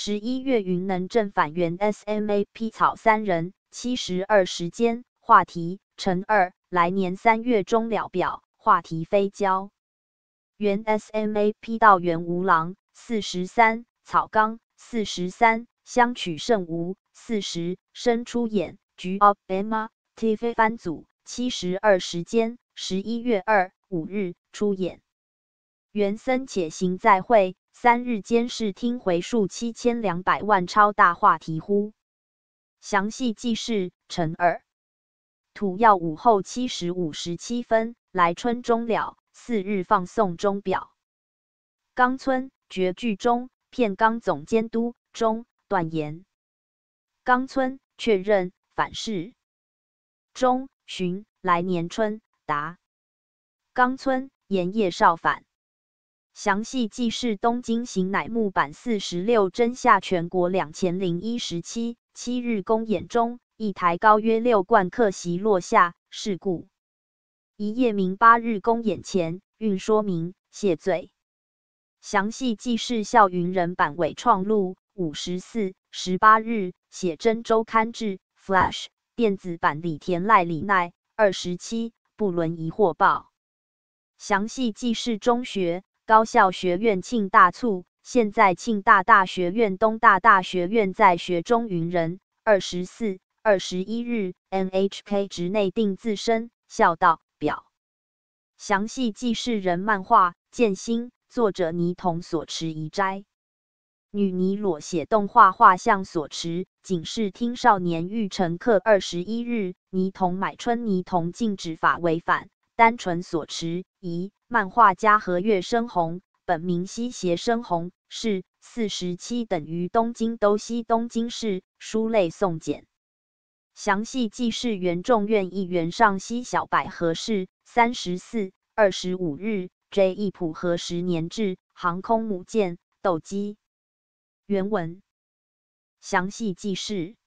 十一月，云能正反原 S M A P 草三人七十二时间话题乘二，来年三月中了表话题飞交原 S M A P 道原无郎四十三草纲四十三相取胜无四十生出演局 O M a T v 番组七十二时间十一月二五日出演。元森且行再会。三日间视听回数七千两百万超大话题乎？详细记事陈二。土曜午后七时五十七分来春钟了。四日放送钟表。冈村绝句中片冈总监督中短言。冈村确认反噬。中寻来年春答。冈村言叶少反。详细记事：东京行乃木坂四十六真夏全国两千零一十七七日公演中，一台高约六冠客席落下事故。一夜明八日公演前，运说明谢罪。详细记事：校云人版伪创录五十四十八日写真周刊志 Flash 电子版李田赖李奈二十七布伦疑获报。详细记事：中学。高校学院庆大促，现在庆大大学院、东大大学院在学中云人二十四、二十一日。N H K 职内定自身笑道表，详细记事人漫画剑心作者倪彤所持遗斋女尼裸写动画画像所持警示听少年欲乘客二十一日倪童买春倪童禁止法违反单纯所持疑。漫画家和月生红，本名西胁生红，是四十七等于东京都西东京市。书类送检。详细记事：原众院议员上西小百合是三十四二十五日追忆浦和十年制航空母舰斗鸡。原文：详细记事。